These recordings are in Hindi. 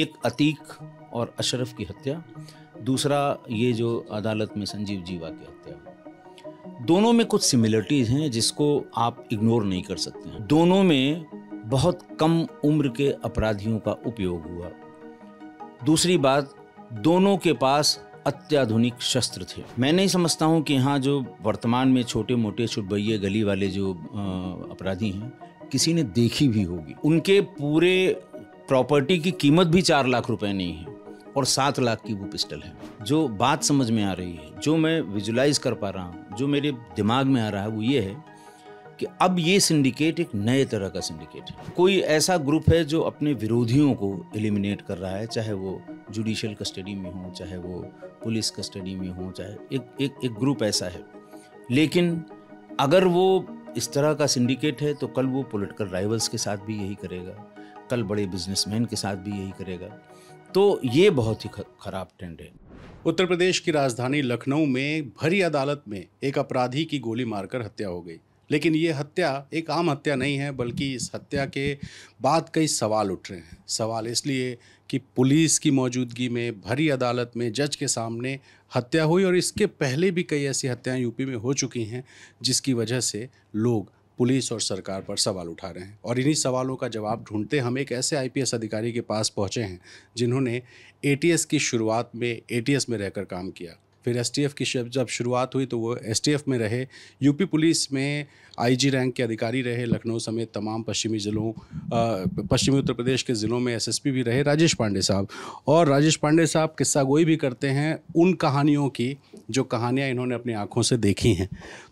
एक अतीक और अशरफ की हत्या दूसरा ये जो अदालत में संजीव जीवा की हत्या दोनों में कुछ सिमिलरिटीज़ हैं जिसको आप इग्नोर नहीं कर सकते हैं दोनों में बहुत कम उम्र के अपराधियों का उपयोग हुआ दूसरी बात दोनों के पास अत्याधुनिक शस्त्र थे मैं नहीं समझता हूँ कि यहाँ जो वर्तमान में छोटे मोटे छुटबैये गली वाले जो अपराधी हैं किसी ने देखी भी होगी उनके पूरे प्रॉपर्टी की कीमत भी चार लाख रुपए नहीं है और सात लाख की वो पिस्टल है जो बात समझ में आ रही है जो मैं विजुलाइज कर पा रहा हूँ जो मेरे दिमाग में आ रहा है वो ये है कि अब ये सिंडिकेट एक नए तरह का सिंडिकेट है कोई ऐसा ग्रुप है जो अपने विरोधियों को एलिमिनेट कर रहा है चाहे वो जुडिशल कस्टडी में हो चाहे वो पुलिस कस्टडी में हो चाहे एक एक एक ग्रुप ऐसा है लेकिन अगर वो इस तरह का सिंडिकेट है तो कल वो पॉलिटिकल राइवल्स के साथ भी यही करेगा कल बड़े बिजनेसमैन के साथ भी यही करेगा तो ये बहुत ही खराब ट्रेंड है उत्तर प्रदेश की राजधानी लखनऊ में भरी अदालत में एक अपराधी की गोली मारकर हत्या हो गई लेकिन ये हत्या एक आम हत्या नहीं है बल्कि इस हत्या के बाद कई सवाल उठ रहे हैं सवाल इसलिए कि पुलिस की मौजूदगी में भरी अदालत में जज के सामने हत्या हुई और इसके पहले भी कई ऐसी हत्याएं यूपी में हो चुकी हैं जिसकी वजह से लोग पुलिस और सरकार पर सवाल उठा रहे हैं और इन्हीं सवालों का जवाब ढूंढते हम एक ऐसे आईपीएस अधिकारी के पास पहुंचे हैं जिन्होंने एटीएस की शुरुआत में एटीएस में रहकर काम किया फिर एस की जब शुरुआत हुई तो वो एस में रहे यूपी पुलिस में आईजी रैंक के अधिकारी रहे लखनऊ समेत तमाम पश्चिमी ज़िलों पश्चिमी उत्तर प्रदेश के ज़िलों में एसएसपी भी रहे राजेश पांडे साहब और राजेश पांडे साहब किस्सा गोई भी करते हैं उन कहानियों की जो कहानियाँ इन्होंने अपनी आँखों से देखी हैं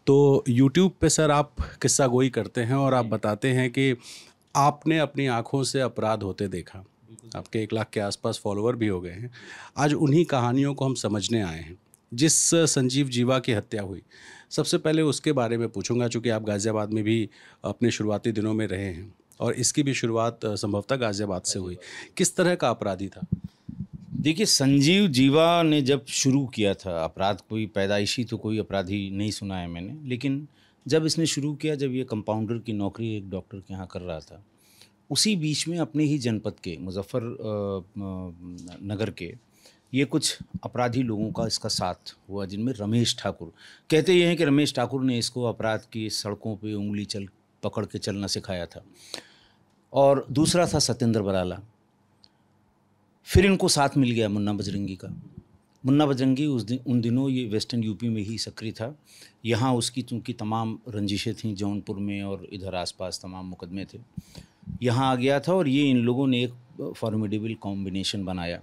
तो यूट्यूब पर सर आप किस्सा गोई करते हैं और आप बताते हैं कि आपने अपनी आँखों से अपराध होते देखा आपके एक लाख के आसपास फॉलोवर भी हो गए हैं आज उन्हीं कहानियों को हम समझने आए हैं जिस संजीव जीवा की हत्या हुई सबसे पहले उसके बारे में पूछूंगा चूँकि आप गाज़ियाबाद में भी अपने शुरुआती दिनों में रहे हैं और इसकी भी शुरुआत संभवतः गाज़ियाबाद से हुई किस तरह का अपराधी था देखिए संजीव जीवा ने जब शुरू किया था अपराध कोई पैदाइशी तो कोई अपराधी नहीं सुना है मैंने लेकिन जब इसने शुरू किया जब ये कंपाउंडर की नौकरी एक डॉक्टर के यहाँ कर रहा था उसी बीच में अपने ही जनपद के मुजफ्फर नगर के ये कुछ अपराधी लोगों का इसका साथ हुआ जिनमें रमेश ठाकुर कहते ये हैं कि रमेश ठाकुर ने इसको अपराध की सड़कों पे उंगली चल पकड़ के चलना सिखाया था और दूसरा था सत्येंद्र बराला फिर इनको साथ मिल गया मुन्ना बजरंगी का मुन्ना बजरंगी उस दिन उन दिनों ये वेस्टर्न यूपी में ही सक्रिय था यहाँ उसकी चूँकि तमाम रंजिशें थीं जौनपुर में और इधर आसपास तमाम मुकदमे थे यहाँ आ गया था और ये इन लोगों ने एक फॉर्मिडेबल कॉम्बिनेशन बनाया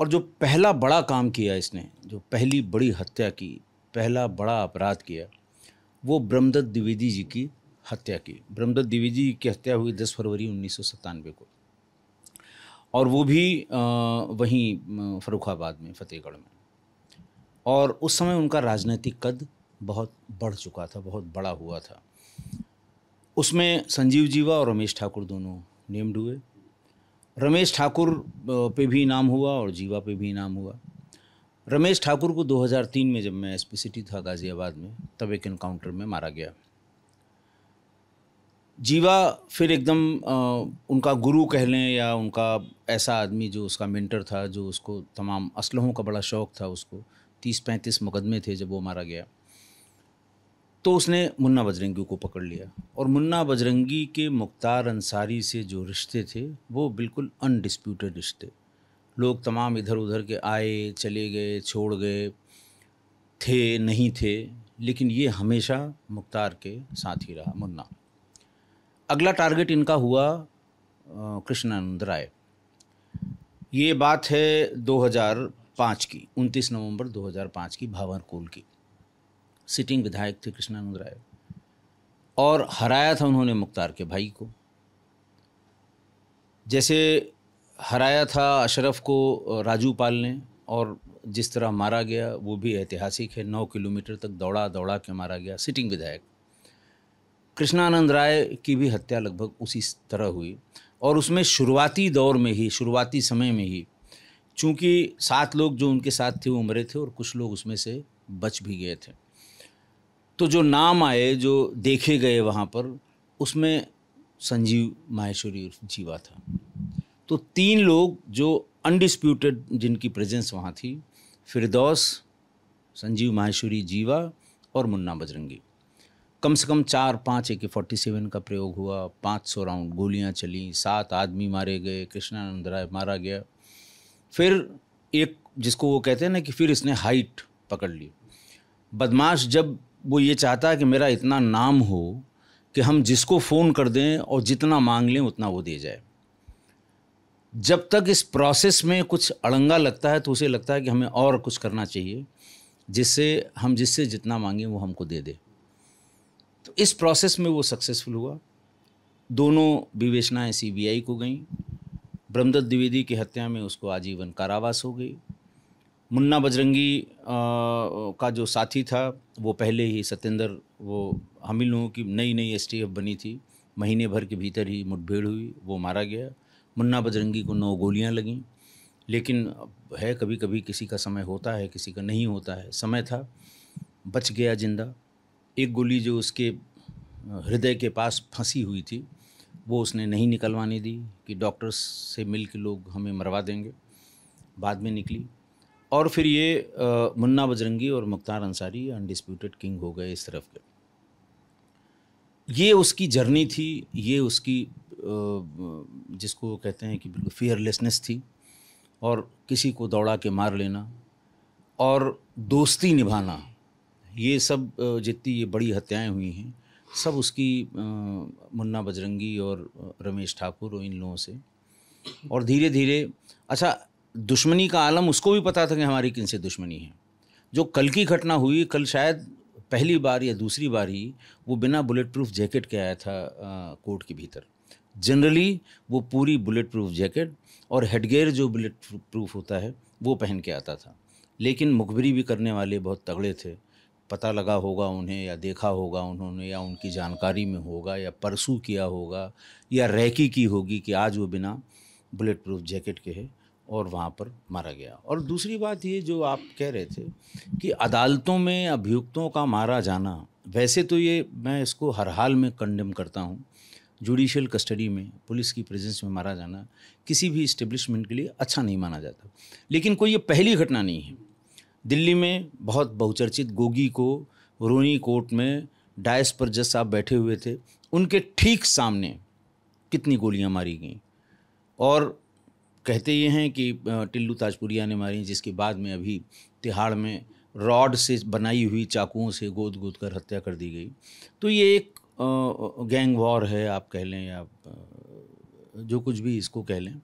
और जो पहला बड़ा काम किया इसने जो पहली बड़ी हत्या की पहला बड़ा अपराध किया वो ब्रह्मदत्त द्विवेदी जी की हत्या की ब्रह्मदत्त द्विवेदी जी की हत्या हुई दस फरवरी उन्नीस को और वो भी वहीं फरुखाबाद में फतेहगढ़ में और उस समय उनका राजनीतिक कद बहुत बढ़ चुका था बहुत बड़ा हुआ था उसमें संजीव जीवा और रमेश ठाकुर दोनों नेम्ड हुए रमेश ठाकुर पे भी इनाम हुआ और जीवा पे भी इनाम हुआ रमेश ठाकुर को 2003 में जब मैं एस सिटी था गाज़ियाबाद में तब एक इनकाउंटर में मारा गया जीवा फिर एकदम उनका गुरु कह लें या उनका ऐसा आदमी जो उसका मेंटर था जो उसको तमाम असलहों का बड़ा शौक़ था उसको तीस पैंतीस मुकदमे थे जब वो मारा गया तो उसने मुन्ना बजरंगी को पकड़ लिया और मुन्ना बजरंगी के मुख्तार अंसारी से जो रिश्ते थे वो बिल्कुल अनडिस्प्यूटेड रिश्ते लोग तमाम इधर उधर के आए चले गए छोड़ गए थे नहीं थे लेकिन ये हमेशा मुख्तार के साथ ही रहा मुन्ना अगला टारगेट इनका हुआ कृष्णानंद राय ये बात है 2005 की 29 नवंबर 2005 की भावरकोल की सिटिंग विधायक थे कृष्णानंद राय और हराया था उन्होंने मुख्तार के भाई को जैसे हराया था अशरफ को राजू पाल ने और जिस तरह मारा गया वो भी ऐतिहासिक है नौ किलोमीटर तक दौड़ा दौड़ा के मारा गया सिटिंग विधायक कृष्णानंद राय की भी हत्या लगभग उसी तरह हुई और उसमें शुरुआती दौर में ही शुरुआती समय में ही चूँकि सात लोग जो उनके साथ थे वो उमरे थे और कुछ लोग उसमें से बच भी गए थे तो जो नाम आए जो देखे गए वहाँ पर उसमें संजीव माहेश्वरी जीवा था तो तीन लोग जो अनडिस्प्यूटेड जिनकी प्रेजेंस वहाँ थी फिरदौस संजीव माहेश्वरी जीवा और मुन्ना बजरंगी कम से कम चार पाँच ए के फोर्टी सेवन का प्रयोग हुआ पाँच सौ राउंड गोलियाँ चली सात आदमी मारे गए कृष्णानंद राय मारा गया फिर एक जिसको वो कहते हैं ना कि फिर इसने हाइट पकड़ ली बदमाश जब वो ये चाहता है कि मेरा इतना नाम हो कि हम जिसको फ़ोन कर दें और जितना मांग लें उतना वो दे जाए जब तक इस प्रोसेस में कुछ अड़ंगा लगता है तो उसे लगता है कि हमें और कुछ करना चाहिए जिससे हम जिससे जितना मांगें वो हमको दे दे तो इस प्रोसेस में वो सक्सेसफुल हुआ दोनों विवेचनाएं सीबीआई को गईं ब्रह्मदत्त द्विवेदी की हत्या में उसको आजीवन कारावास हो गई मुन्ना बजरंगी आ, का जो साथी था वो पहले ही सत्येंद्र वो हम ही लोगों की नई नई एस बनी थी महीने भर के भीतर ही मुठभेड़ हुई वो मारा गया मुन्ना बजरंगी को नौ गोलियां लगीं लेकिन है कभी कभी किसी का समय होता है किसी का नहीं होता है समय था बच गया जिंदा एक गोली जो उसके हृदय के पास फंसी हुई थी वो उसने नहीं निकलवाने दी कि डॉक्टर्स से मिल के लोग हमें मरवा देंगे बाद में निकली और फिर ये आ, मुन्ना बजरंगी और मुख्तार अंसारी अनडिस्प्यूटेड किंग हो गए इस तरफ के ये उसकी जर्नी थी ये उसकी जिसको कहते हैं कि बिल्कुल फियरलेसनेस थी और किसी को दौड़ा के मार लेना और दोस्ती निभाना ये सब जितनी ये बड़ी हत्याएं हुई हैं सब उसकी मुन्ना बजरंगी और रमेश ठाकुर और इन लोगों से और धीरे धीरे अच्छा दुश्मनी का आलम उसको भी पता था कि हमारी किन से दुश्मनी है जो कल की घटना हुई कल शायद पहली बार या दूसरी बार ही वो बिना बुलेट प्रूफ जैकेट के आया था कोर्ट के भीतर जनरली वो पूरी बुलेट प्रूफ जैकेट और हेडगेयर जो बुलेट प्रूफ होता है वो पहन के आता था लेकिन मुखबरी भी करने वाले बहुत तगड़े थे पता लगा होगा उन्हें या देखा होगा उन्होंने या उनकी जानकारी में होगा या परसू किया होगा या रैकी की होगी कि आज वो बिना बुलेट प्रूफ जैकेट के है और वहाँ पर मारा गया और दूसरी बात ये जो आप कह रहे थे कि अदालतों में अभियुक्तों का मारा जाना वैसे तो ये मैं इसको हर हाल में कंडेम करता हूँ जुडिशियल कस्टडी में पुलिस की प्रेजेंस में मारा जाना किसी भी इस्टेब्लिशमेंट के लिए अच्छा नहीं माना जाता लेकिन कोई ये पहली घटना नहीं है दिल्ली में बहुत बहुचर्चित गोगी को रोनी कोर्ट में डायस पर जज साहब बैठे हुए थे उनके ठीक सामने कितनी गोलियां मारी गईं और कहते ये हैं कि टिल्लू ताजपुरिया ने मारी जिसके बाद में अभी तिहाड़ में रॉड से बनाई हुई चाकुओं से गोद गोद कर हत्या कर दी गई तो ये एक गैंग वॉर है आप कह लें या जो कुछ भी इसको कह लें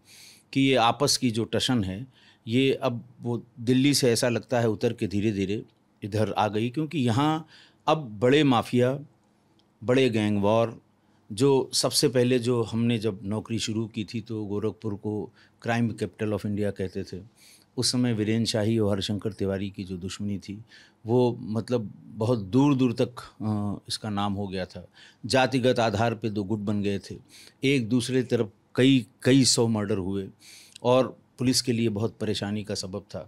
कि ये आपस की जो टशन है ये अब वो दिल्ली से ऐसा लगता है उतर के धीरे धीरे इधर आ गई क्योंकि यहाँ अब बड़े माफिया बड़े गैंग वॉर जो सबसे पहले जो हमने जब नौकरी शुरू की थी तो गोरखपुर को क्राइम कैपिटल ऑफ इंडिया कहते थे उस समय वीरेन्द्र शाही और हरिशंकर तिवारी की जो दुश्मनी थी वो मतलब बहुत दूर दूर तक इसका नाम हो गया था जातिगत आधार पे दो गुट बन गए थे एक दूसरे तरफ कई कई सौ मर्डर हुए और पुलिस के लिए बहुत परेशानी का सबब था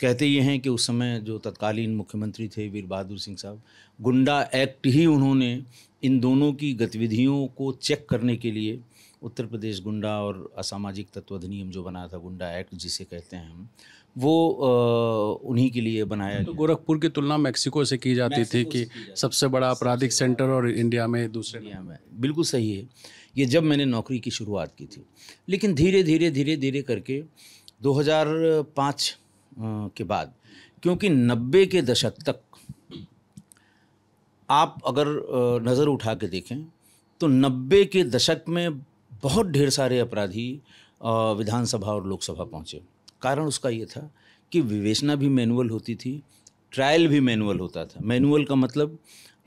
कहते ये हैं कि उस समय जो तत्कालीन मुख्यमंत्री थे वीर बहादुर सिंह साहब गुंडा एक्ट ही उन्होंने इन दोनों की गतिविधियों को चेक करने के लिए उत्तर प्रदेश गुंडा और असामाजिक तत्व अधिनियम जो बना था गुंडा एक्ट जिसे कहते हैं हम वो उन्हीं के लिए बनाया तो गोरखपुर की तुलना मेक्सिको से की जाती थी कि सबसे बड़ा आपराधिक सेंटर और इंडिया में दूसरे इंडिया में बिल्कुल सही है ये जब मैंने नौकरी की शुरुआत की थी लेकिन धीरे धीरे धीरे धीरे करके 2005 के बाद क्योंकि 90 के दशक तक आप अगर नज़र उठा के देखें तो 90 के दशक में बहुत ढेर सारे अपराधी विधानसभा और लोकसभा पहुंचे कारण उसका ये था कि विवेचना भी मैनुअल होती थी ट्रायल भी मैनुअल होता था मैनुअल का मतलब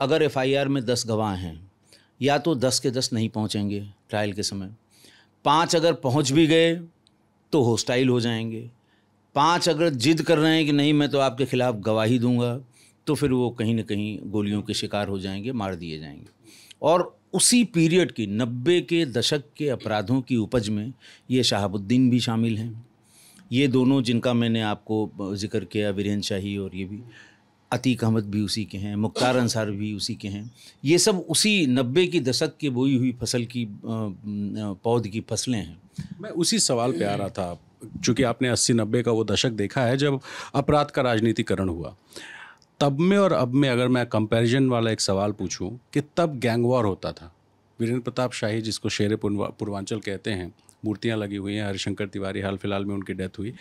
अगर एफआईआर में दस गवाह हैं या तो दस के दस नहीं पहुंचेंगे ट्रायल के समय पांच अगर पहुंच भी गए तो होस्टाइल हो जाएंगे पांच अगर जिद कर रहे हैं कि नहीं मैं तो आपके खिलाफ गवाही दूंगा तो फिर वो कहीं ना कहीं गोलियों के शिकार हो जाएंगे मार दिए जाएंगे और उसी पीरियड की नब्बे के दशक के अपराधों की उपज में ये शहाबुद्दीन भी शामिल हैं ये दोनों जिनका मैंने आपको जिक्र किया वीरेन्द्र शाही और ये भी अतीक अहमद भी उसी के हैं मुख्तार अंसार भी उसी के हैं ये सब उसी नब्बे की दशक के बोई हुई फसल की पौध की फसलें हैं मैं उसी सवाल पे आ रहा था चूँकि आपने अस्सी नब्बे का वो दशक देखा है जब अपराध का राजनीतिकरण हुआ तब में और अब में अगर मैं कंपैरिजन वाला एक सवाल पूछूं कि तब गैंगवार होता था वीरेंद्र प्रताप शाही जिसको शेर पूर्वांचल कहते हैं मूर्तियाँ लगी हुई हैं हरिशंकर तिवारी हाल फिलहाल में उनकी डेथ हुई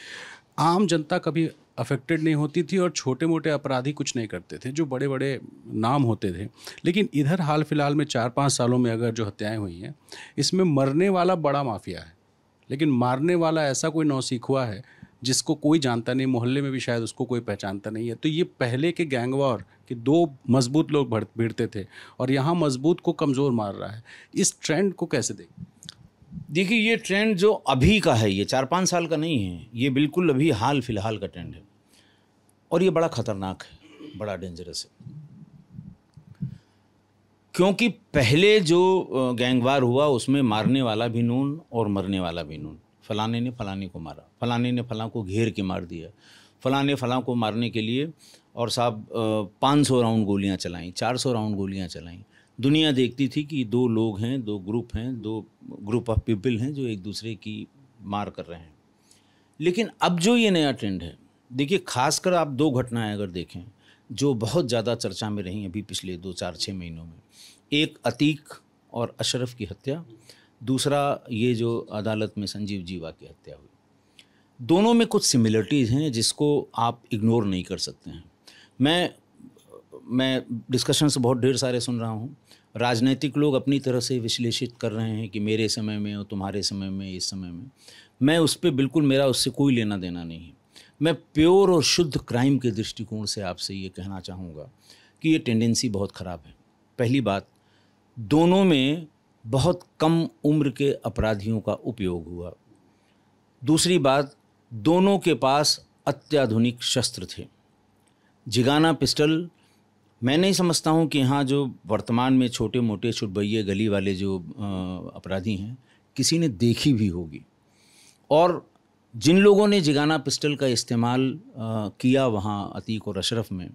आम जनता कभी अफेक्टेड नहीं होती थी और छोटे मोटे अपराधी कुछ नहीं करते थे जो बड़े बड़े नाम होते थे लेकिन इधर हाल फिलहाल में चार पाँच सालों में अगर जो हत्याएं हुई हैं इसमें मरने वाला बड़ा माफिया है लेकिन मारने वाला ऐसा कोई नौसीखुआ है जिसको कोई जानता नहीं मोहल्ले में भी शायद उसको कोई पहचानता नहीं है तो ये पहले के गैंगवार के दो मजबूत लोग भिड़ते थे और यहाँ मजबूत को कमज़ोर मार रहा है इस ट्रेंड को कैसे देखें देखिए ये ट्रेंड जो अभी का है ये चार पाँच साल का नहीं है ये बिल्कुल अभी हाल फिलहाल का ट्रेंड है और ये बड़ा ख़तरनाक है बड़ा डेंजरस है क्योंकि पहले जो गैंगवार हुआ उसमें मारने वाला भी नून और मरने वाला भी नून फलाने ने फलाने को मारा फलाने ने फलां को घेर के मार दिया फलाने फलां को मारने के लिए और साहब पाँच सौ राउंड गोलियां चलाईं चार सौ राउंड गोलियां चलाईं दुनिया देखती थी कि दो लोग हैं दो ग्रुप हैं दो ग्रुप ऑफ पीपल हैं जो एक दूसरे की मार कर रहे हैं लेकिन अब जो ये नया ट्रेंड है देखिए खासकर आप दो घटनाएं अगर देखें जो बहुत ज़्यादा चर्चा में रहीं अभी पिछले दो चार छः महीनों में एक अतीक और अशरफ की हत्या दूसरा ये जो अदालत में संजीव जीवा की हत्या हुई दोनों में कुछ सिमिलरिटीज़ हैं जिसको आप इग्नोर नहीं कर सकते हैं मैं मैं डिस्कशन से बहुत ढेर सारे सुन रहा हूँ राजनीतिक लोग अपनी तरह से विश्लेषित कर रहे हैं कि मेरे समय में और तुम्हारे समय में इस समय में मैं उस पर बिल्कुल मेरा उससे कोई लेना देना नहीं है मैं प्योर और शुद्ध क्राइम के दृष्टिकोण से आपसे ये कहना चाहूँगा कि ये टेंडेंसी बहुत ख़राब है पहली बात दोनों में बहुत कम उम्र के अपराधियों का उपयोग हुआ दूसरी बात दोनों के पास अत्याधुनिक शस्त्र थे जिगाना पिस्टल मैं नहीं समझता हूँ कि यहाँ जो वर्तमान में छोटे मोटे छुटबैये गली वाले जो अपराधी हैं किसी ने देखी भी होगी और जिन लोगों ने जिगाना पिस्टल का इस्तेमाल किया वहाँ अतीक और अशरफ में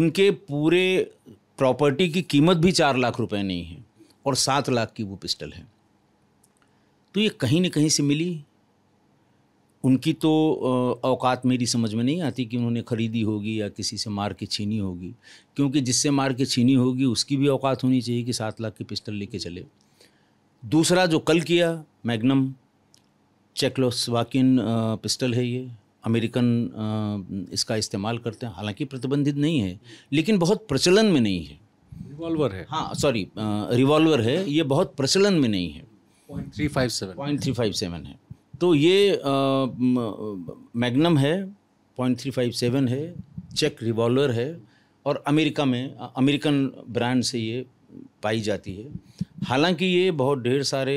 उनके पूरे प्रॉपर्टी की कीमत भी चार लाख रुपए नहीं है और सात लाख की वो पिस्टल है तो ये कहीं न कहीं से मिली उनकी तो औकात मेरी समझ में नहीं आती कि उन्होंने ख़रीदी होगी या किसी से मार के छीनी होगी क्योंकि जिससे मार के छीनी होगी उसकी भी औकात होनी चाहिए कि सात लाख की पिस्टल लेके चले दूसरा जो कल किया मैग्नम चेकलोस्वाकिन पिस्टल है ये अमेरिकन इसका इस्तेमाल करते हैं हालांकि प्रतिबंधित नहीं है लेकिन बहुत प्रचलन में नहीं है रिवॉल्वर है हाँ सॉरी रिवॉल्वर है ये बहुत प्रचलन में नहीं है point three five seven point three five seven है तो ये मैग्नम है पॉइंट थ्री फाइव सेवन है चेक रिवॉल्वर है और अमेरिका में अमेरिकन ब्रांड से ये पाई जाती है हालांकि ये बहुत ढेर सारे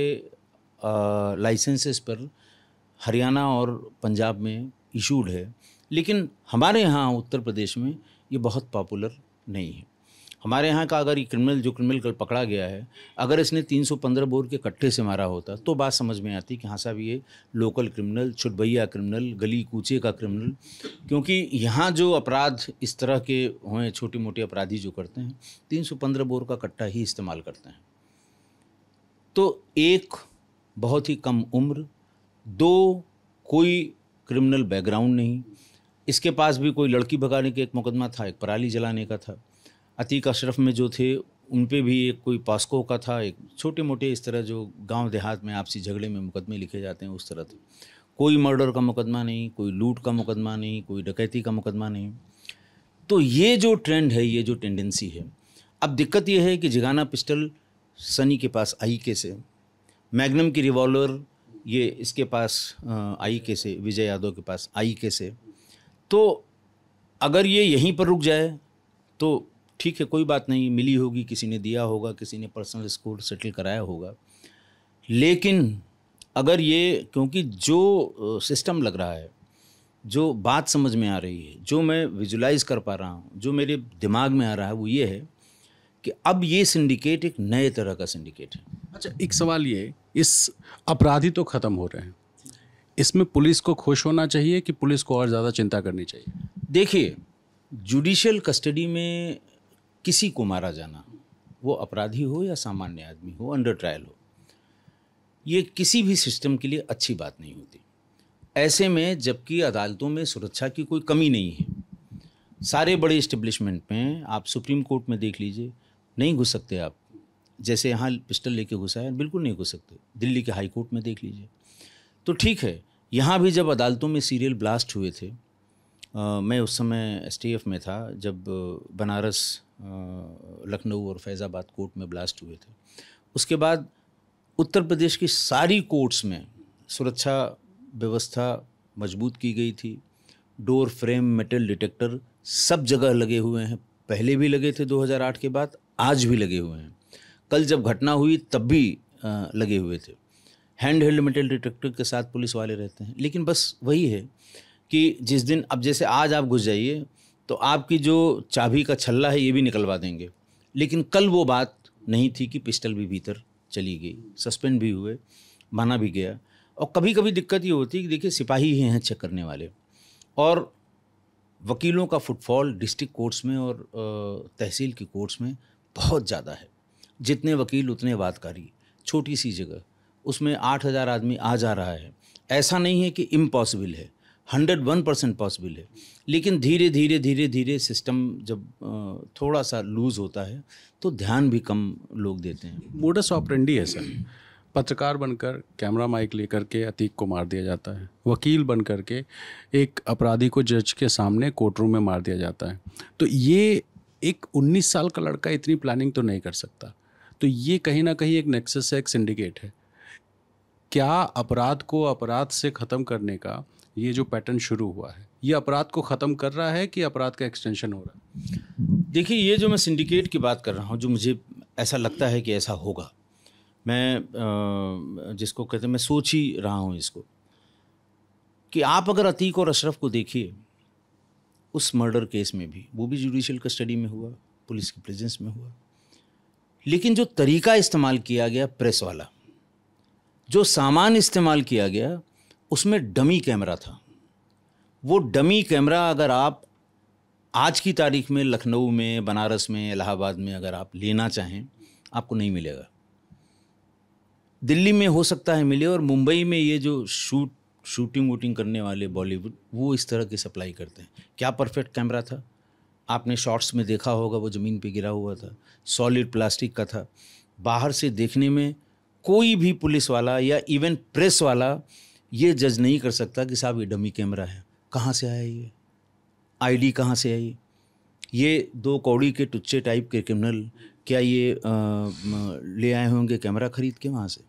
लाइसेंसेस पर हरियाणा और पंजाब में इशूड है लेकिन हमारे यहाँ उत्तर प्रदेश में ये बहुत पॉपुलर नहीं है हमारे यहाँ का अगर ये क्रिमिनल जो क्रिमिनल कल पकड़ा गया है अगर इसने 315 बोर के कट्टे से मारा होता तो बात समझ में आती कि हाँ साहब ये लोकल क्रिमिनल छुटभैया क्रिमिनल गली कूचे का क्रिमिनल क्योंकि यहाँ जो अपराध इस तरह के हुए छोटे मोटे अपराधी जो करते हैं 315 बोर का कट्टा ही इस्तेमाल करते हैं तो एक बहुत ही कम उम्र दो कोई क्रिमिनल बैकग्राउंड नहीं इसके पास भी कोई लड़की भगाने के एक मुकदमा था एक पराली जलाने का था अतीक अशरफ में जो थे उन पे भी एक कोई पास्को का था एक छोटे मोटे इस तरह जो गांव देहात में आपसी झगड़े में मुकदमे लिखे जाते हैं उस तरह थे कोई मर्डर का मुकदमा नहीं कोई लूट का मुकदमा नहीं कोई डकैती का मुकदमा नहीं तो ये जो ट्रेंड है ये जो टेंडेंसी है अब दिक्कत यह है कि जिगाना पिस्टल सनी के पास आई के से मैग्नम की रिवॉल्वर ये इसके पास आई के से विजय यादव के पास आई के से तो अगर ये यहीं पर रुक जाए तो ठीक है कोई बात नहीं मिली होगी किसी ने दिया होगा किसी ने पर्सनल स्कोर सेटल कराया होगा लेकिन अगर ये क्योंकि जो सिस्टम लग रहा है जो बात समझ में आ रही है जो मैं विजुलाइज कर पा रहा हूँ जो मेरे दिमाग में आ रहा है वो ये है कि अब ये सिंडिकेट एक नए तरह का सिंडिकेट है अच्छा एक सवाल ये इस अपराधी तो ख़त्म हो रहे हैं इसमें पुलिस को खुश होना चाहिए कि पुलिस को और ज़्यादा चिंता करनी चाहिए देखिए जुडिशल कस्टडी में किसी को मारा जाना वो अपराधी हो या सामान्य आदमी हो अंडर ट्रायल हो ये किसी भी सिस्टम के लिए अच्छी बात नहीं होती ऐसे में जबकि अदालतों में सुरक्षा की कोई कमी नहीं है सारे बड़े इस्टेब्लिशमेंट में आप सुप्रीम कोर्ट में देख लीजिए नहीं घुस सकते आप जैसे यहाँ पिस्टल लेके घुसा है बिल्कुल नहीं घुस सकते दिल्ली के हाई कोर्ट में देख लीजिए तो ठीक है यहाँ भी जब अदालतों में सीरियल ब्लास्ट हुए थे आ, मैं उस समय एस में था जब बनारस लखनऊ और फैज़ाबाद कोर्ट में ब्लास्ट हुए थे उसके बाद उत्तर प्रदेश की सारी कोर्ट्स में सुरक्षा व्यवस्था मजबूत की गई थी डोर फ्रेम मेटल डिटेक्टर सब जगह लगे हुए हैं पहले भी लगे थे 2008 के बाद आज भी लगे हुए हैं कल जब घटना हुई तब भी आ, लगे हुए थे हैंड हेल्ड मेटल डिटेक्टर के साथ पुलिस वाले रहते हैं लेकिन बस वही है कि जिस दिन अब जैसे आज आप घुस जाइए तो आपकी जो चाबी का छल्ला है ये भी निकलवा देंगे लेकिन कल वो बात नहीं थी कि पिस्टल भी भीतर चली गई सस्पेंड भी हुए माना भी गया और कभी कभी दिक्कत ये होती कि देखिए सिपाही ही हैं चेक करने वाले और वकीलों का फुटफॉल डिस्ट्रिक्ट कोर्ट्स में और तहसील की कोर्ट्स में बहुत ज़्यादा है जितने वकील उतने वादकारी छोटी सी जगह उसमें आठ हज़ार आदमी आ जा रहा है ऐसा नहीं है कि इम्पॉसिबल है हंड्रेड वन परसेंट पॉसिबल है लेकिन धीरे धीरे धीरे धीरे सिस्टम जब थोड़ा सा लूज़ होता है तो ध्यान भी कम लोग देते हैं मोडस ऑपरेंडी है सर पत्रकार बनकर कैमरा माइक लेकर के अतीक को मार दिया जाता है वकील बन कर के एक अपराधी को जज के सामने कोर्ट रूम में मार दिया जाता है तो ये एक 19 साल का लड़का इतनी प्लानिंग तो नहीं कर सकता तो ये कहीं ना कहीं एक नेक्सस है एक सिंडिकेट है क्या अपराध को अपराध से ख़त्म करने का ये जो पैटर्न शुरू हुआ है ये अपराध को ख़त्म कर रहा है कि अपराध का एक्सटेंशन हो रहा है देखिए ये जो मैं सिंडिकेट की बात कर रहा हूँ जो मुझे ऐसा लगता है कि ऐसा होगा मैं जिसको कहते हैं मैं सोच ही रहा हूँ इसको कि आप अगर अतीक और अशरफ को देखिए उस मर्डर केस में भी वो भी जुडिशियल कस्टडी में हुआ पुलिस की प्रेजेंस में हुआ लेकिन जो तरीका इस्तेमाल किया गया प्रेस वाला जो सामान इस्तेमाल किया गया उसमें डमी कैमरा था वो डमी कैमरा अगर आप आज की तारीख में लखनऊ में बनारस में इलाहाबाद में अगर आप लेना चाहें आपको नहीं मिलेगा दिल्ली में हो सकता है मिले और मुंबई में ये जो शूट शूटिंग वूटिंग करने वाले बॉलीवुड वो इस तरह की सप्लाई करते हैं क्या परफेक्ट कैमरा था आपने शॉर्ट्स में देखा होगा वो ज़मीन पे गिरा हुआ था सॉलिड प्लास्टिक का था बाहर से देखने में कोई भी पुलिस वाला या इवन प्रेस वाला ये जज नहीं कर सकता कि साहब ये डमी कैमरा है कहाँ से आया ये आईडी कहाँ से आई ये दो कौड़ी के टुच्चे टाइप के क्रिमिनल क्या ये आ, ले आए होंगे कैमरा खरीद के वहाँ से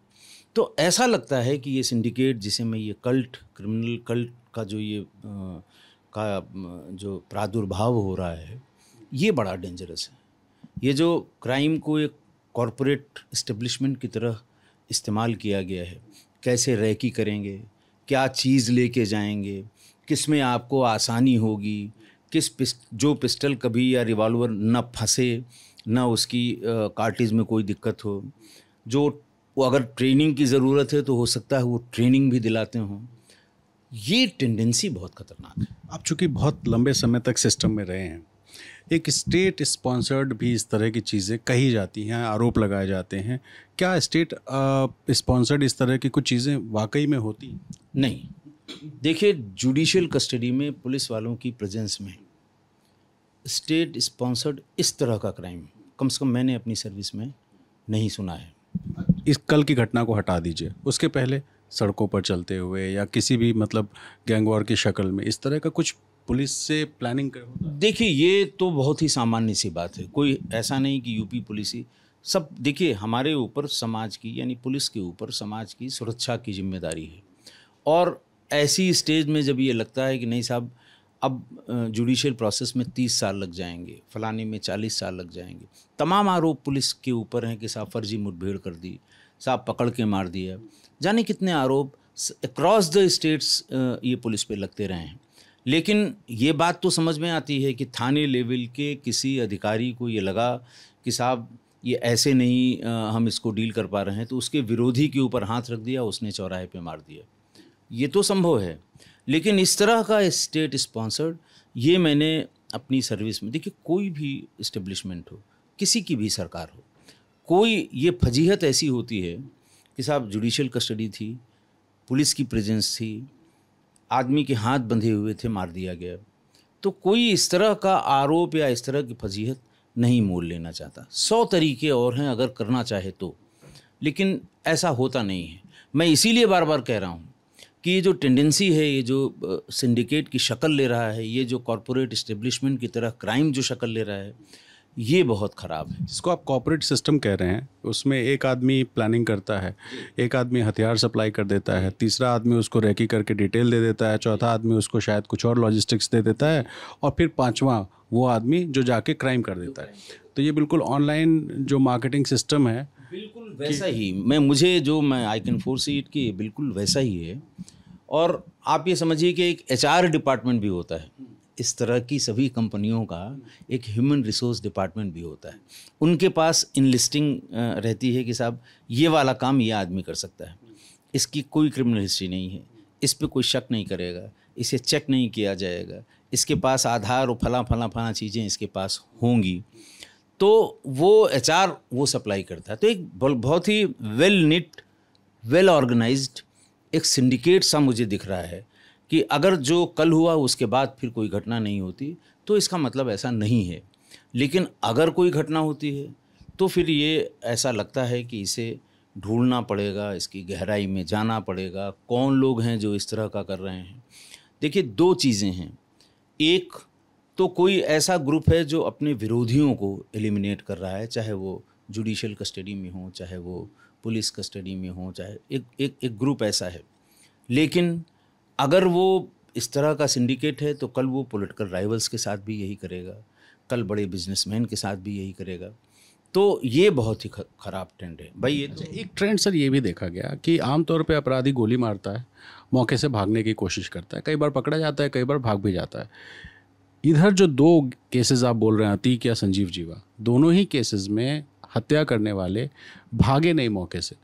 तो ऐसा लगता है कि ये सिंडिकेट जिसे मैं ये कल्ट क्रिमिनल कल्ट का जो ये आ, का जो प्रादुर्भाव हो रहा है ये बड़ा डेंजरस है ये जो क्राइम को एक कॉरपोरेट इस्टेब्लिशमेंट की तरह इस्तेमाल किया गया है कैसे रैकी करेंगे क्या चीज़ लेके जाएंगे किस में आपको आसानी होगी किस पिस, जो पिस्टल कभी या रिवॉल्वर ना फंसे ना उसकी कार्टिज में कोई दिक्कत हो जो वो अगर ट्रेनिंग की ज़रूरत है तो हो सकता है वो ट्रेनिंग भी दिलाते हों ये टेंडेंसी बहुत खतरनाक है आप चूँकि बहुत लंबे समय तक सिस्टम में रहे हैं एक स्टेट स्पॉन्सर्ड भी इस तरह की चीज़ें कही जाती हैं आरोप लगाए जाते हैं क्या स्टेट स्पॉन्सर्ड uh, इस तरह की कुछ चीज़ें वाकई में होती नहीं देखिए जुडिशियल कस्टडी में पुलिस वालों की प्रेजेंस में स्टेट स्पॉन्सर्ड इस तरह का क्राइम कम से कम मैंने अपनी सर्विस में नहीं सुना है इस कल की घटना को हटा दीजिए उसके पहले सड़कों पर चलते हुए या किसी भी मतलब गैंगवार की शक्ल में इस तरह का कुछ पुलिस से प्लानिंग कर देखिए ये तो बहुत ही सामान्य सी बात है कोई ऐसा नहीं कि यूपी पुलिस ही सब देखिए हमारे ऊपर समाज की यानी पुलिस के ऊपर समाज की सुरक्षा की जिम्मेदारी है और ऐसी स्टेज में जब ये लगता है कि नहीं साहब अब जुडिशियल प्रोसेस में तीस साल लग जाएंगे फलाने में चालीस साल लग जाएंगे तमाम आरोप पुलिस के ऊपर हैं कि साहब फर्जी मुठभेड़ कर दी साहब पकड़ के मार दिया जाने कितने आरोप अक्रॉस द स्टेट्स ये पुलिस पे लगते रहे हैं लेकिन ये बात तो समझ में आती है कि थाने लेवल के किसी अधिकारी को ये लगा कि साहब ये ऐसे नहीं आ, हम इसको डील कर पा रहे हैं तो उसके विरोधी के ऊपर हाथ रख दिया उसने चौराहे पे मार दिया ये तो संभव है लेकिन इस तरह का स्टेट स्पॉन्सर्ड ये मैंने अपनी सर्विस में देखिए कोई भी इस्टेब्लिशमेंट हो किसी की भी सरकार हो कोई ये फजीहत ऐसी होती है कि साहब जुडिशल कस्टडी थी पुलिस की प्रेजेंस थी आदमी के हाथ बंधे हुए थे मार दिया गया तो कोई इस तरह का आरोप या इस तरह की फजीहत नहीं मोल लेना चाहता सौ तरीके और हैं अगर करना चाहे तो लेकिन ऐसा होता नहीं है मैं इसीलिए बार बार कह रहा हूँ कि ये जो टेंडेंसी है ये जो सिंडिकेट की शक्ल ले रहा है ये जो कॉरपोरेट इस्टेब्लिशमेंट की तरह क्राइम जो शक्ल ले रहा है ये बहुत ख़राब है जिसको आप कॉपरेट सिस्टम कह रहे हैं उसमें एक आदमी प्लानिंग करता है एक आदमी हथियार सप्लाई कर देता है तीसरा आदमी उसको रेकी करके डिटेल दे देता है चौथा आदमी उसको शायद कुछ और लॉजिस्टिक्स दे देता है और फिर पाँचवा वो आदमी जो जाके क्राइम कर देता है तो ये बिल्कुल ऑनलाइन जो मार्केटिंग सिस्टम है बिल्कुल वैसा ही मैं मुझे जो मैं I can foresee it की बिल्कुल वैसा ही है और आप ये समझिए कि एक एच डिपार्टमेंट भी होता है इस तरह की सभी कंपनियों का एक ह्यूमन रिसोर्स डिपार्टमेंट भी होता है उनके पास इनलिस्टिंग रहती है कि साहब ये वाला काम ये आदमी कर सकता है इसकी कोई क्रिमिनल हिस्ट्री नहीं है इस पर कोई शक नहीं करेगा इसे चेक नहीं किया जाएगा इसके पास आधार और फला फला फला चीज़ें इसके पास होंगी तो वो एच वो सप्लाई करता है तो एक बहुत ही वेल निट वेल ऑर्गेनाइज्ड एक सिंडिकेट सा मुझे दिख रहा है कि अगर जो कल हुआ उसके बाद फिर कोई घटना नहीं होती तो इसका मतलब ऐसा नहीं है लेकिन अगर कोई घटना होती है तो फिर ये ऐसा लगता है कि इसे ढूंढना पड़ेगा इसकी गहराई में जाना पड़ेगा कौन लोग हैं जो इस तरह का कर रहे हैं देखिए दो चीज़ें हैं एक तो कोई ऐसा ग्रुप है जो अपने विरोधियों को एलिमिनेट कर रहा है चाहे वो जुडिशल कस्टडी में हो चाहे वो पुलिस कस्टडी में हो चाहे एक एक एक ग्रुप ऐसा है लेकिन अगर वो इस तरह का सिंडिकेट है तो कल वो पॉलिटिकल राइवल्स के साथ भी यही करेगा कल बड़े बिजनेसमैन के साथ भी यही करेगा तो ये बहुत ही ख़राब ट्रेंड है भाई ये तो एक ट्रेंड सर ये भी देखा गया कि आमतौर पर अपराधी गोली मारता है मौके से भागने की कोशिश करता है कई बार पकड़ा जाता है कई बार भाग भी जाता है इधर जो दो केसेस आप बोल रहे हैं अतीक या संजीव जीवा दोनों ही केसेस में हत्या करने वाले भागे नहीं मौके से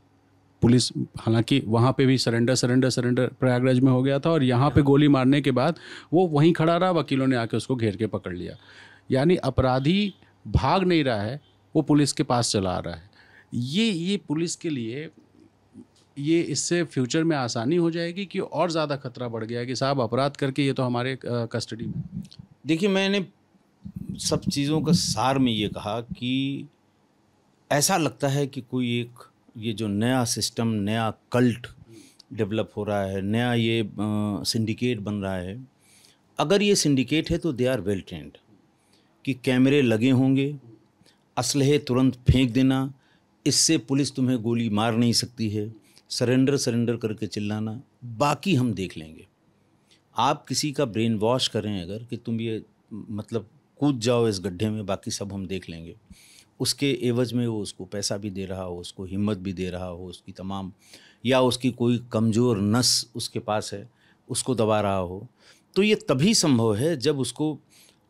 पुलिस हालांकि वहाँ पे भी सरेंडर सरेंडर सरेंडर प्रयागराज में हो गया था और यहाँ पे गोली मारने के बाद वो वहीं खड़ा रहा वकीलों ने आके उसको घेर के पकड़ लिया यानी अपराधी भाग नहीं रहा है वो पुलिस के पास चला रहा है ये ये पुलिस के लिए ये इससे फ्यूचर में आसानी हो जाएगी कि और ज़्यादा खतरा बढ़ गया है कि साहब अपराध करके ये तो हमारे कस्टडी में देखिए मैंने सब चीज़ों का सार में ये कहा कि ऐसा लगता है कि कोई एक ये जो नया सिस्टम नया कल्ट डेवलप हो रहा है नया ये सिंडिकेट बन रहा है अगर ये सिंडिकेट है तो दे आर वेल ट्रेंड कि कैमरे लगे होंगे असलहे तुरंत फेंक देना इससे पुलिस तुम्हें गोली मार नहीं सकती है सरेंडर सरेंडर करके चिल्लाना बाकी हम देख लेंगे आप किसी का ब्रेन वॉश करें अगर कि तुम ये मतलब कूद जाओ इस गड्ढे में बाकी सब हम देख लेंगे उसके एवज में वो उसको पैसा भी दे रहा हो उसको हिम्मत भी दे रहा हो उसकी तमाम या उसकी कोई कमज़ोर नस उसके पास है उसको दबा रहा हो तो ये तभी संभव है जब उसको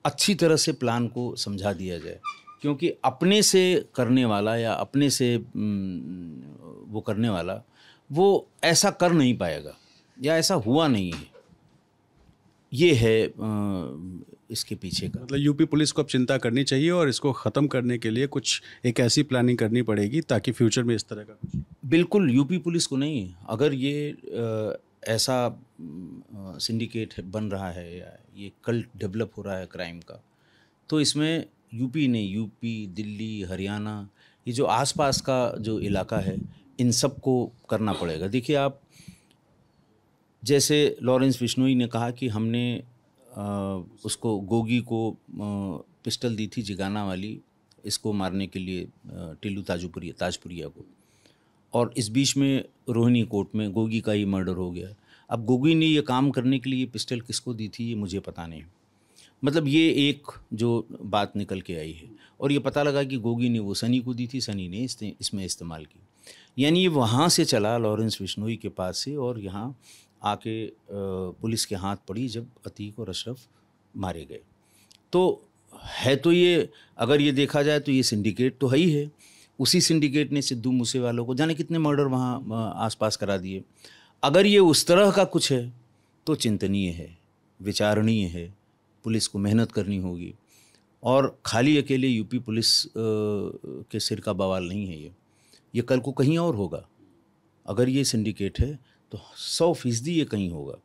अच्छी तरह से प्लान को समझा दिया जाए क्योंकि अपने से करने वाला या अपने से वो करने वाला वो ऐसा कर नहीं पाएगा या ऐसा हुआ नहीं है ये है इसके पीछे का मतलब यूपी पुलिस को अब चिंता करनी चाहिए और इसको ख़त्म करने के लिए कुछ एक ऐसी प्लानिंग करनी पड़ेगी ताकि फ्यूचर में इस तरह का कुछ बिल्कुल यूपी पुलिस को नहीं अगर ये आ, ऐसा सिंडिकेट बन रहा है या ये कल डेवलप हो रहा है क्राइम का तो इसमें यूपी ने यूपी दिल्ली हरियाणा ये जो आसपास का जो इलाका है इन सब को करना पड़ेगा देखिए आप जैसे लॉरेंस बिश्नोई ने कहा कि हमने उसको गोगी को पिस्टल दी थी जिगाना वाली इसको मारने के लिए टिल्लू ताजपुरिया ताजपुरिया को और इस बीच में रोहिणी कोर्ट में गोगी का ही मर्डर हो गया अब गोगी ने ये काम करने के लिए पिस्टल किसको दी थी ये मुझे पता नहीं मतलब ये एक जो बात निकल के आई है और ये पता लगा कि गोगी ने वो सनी को दी थी सनी ने इसमें इस्तेमाल की यानी ये वहाँ से चला लॉरेंस विश्नोई के पास से और यहाँ आके पुलिस के हाथ पड़ी जब अतीक और अशरफ मारे गए तो है तो ये अगर ये देखा जाए तो ये सिंडिकेट तो है ही है उसी सिंडिकेट ने सिद्धू मूसे वालों को जाने कितने मर्डर वहाँ आसपास करा दिए अगर ये उस तरह का कुछ है तो चिंतनीय है विचारणीय है पुलिस को मेहनत करनी होगी और खाली अकेले यूपी पुलिस के सिर का बवाल नहीं है ये ये कल को कहीं और होगा अगर ये सिंडिकेट है तो सौ फीसदी ये कहीं होगा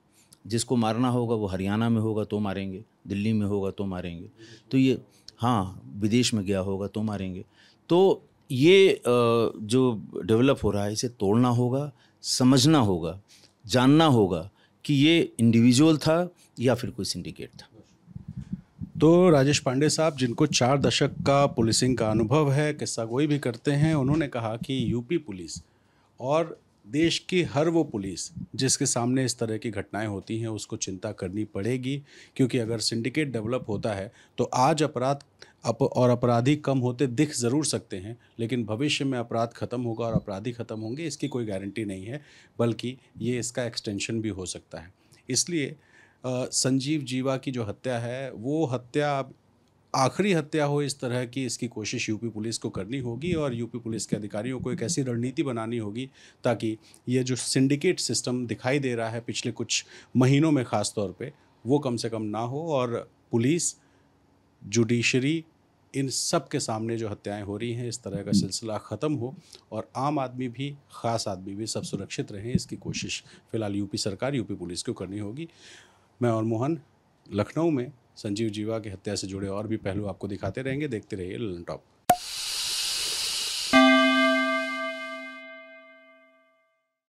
जिसको मारना होगा वो हरियाणा में होगा तो मारेंगे दिल्ली में होगा तो मारेंगे तो ये हाँ विदेश में गया होगा तो मारेंगे तो ये जो डेवलप हो रहा है इसे तोड़ना होगा समझना होगा जानना होगा कि ये इंडिविजुअल था या फिर कोई सिंडिकेट था तो राजेश पांडे साहब जिनको चार दशक का पुलिसिंग का अनुभव है किस्सा कोई भी करते हैं उन्होंने कहा कि यूपी पुलिस और देश की हर वो पुलिस जिसके सामने इस तरह की घटनाएं होती हैं उसको चिंता करनी पड़ेगी क्योंकि अगर सिंडिकेट डेवलप होता है तो आज अपराध अप और अपराधी कम होते दिख ज़रूर सकते हैं लेकिन भविष्य में अपराध खत्म होगा और अपराधी खत्म होंगे इसकी कोई गारंटी नहीं है बल्कि ये इसका एक्सटेंशन भी हो सकता है इसलिए संजीव जीवा की जो हत्या है वो हत्या आखिरी हत्या हो इस तरह की इसकी कोशिश यूपी पुलिस को करनी होगी और यूपी पुलिस के अधिकारियों को एक ऐसी रणनीति बनानी होगी ताकि ये जो सिंडिकेट सिस्टम दिखाई दे रहा है पिछले कुछ महीनों में ख़ास तौर पे वो कम से कम ना हो और पुलिस जुडिशरी इन सब के सामने जो हत्याएं हो रही हैं इस तरह का सिलसिला ख़त्म हो और आम आदमी भी ख़ास आदमी भी सब सुरक्षित रहें इसकी कोशिश फ़िलहाल यूपी सरकार यूपी पुलिस को करनी होगी मैं और मोहन लखनऊ में संजीव जीवा की हत्या से जुड़े और भी पहलू आपको दिखाते रहेंगे देखते रहिए ललन टॉप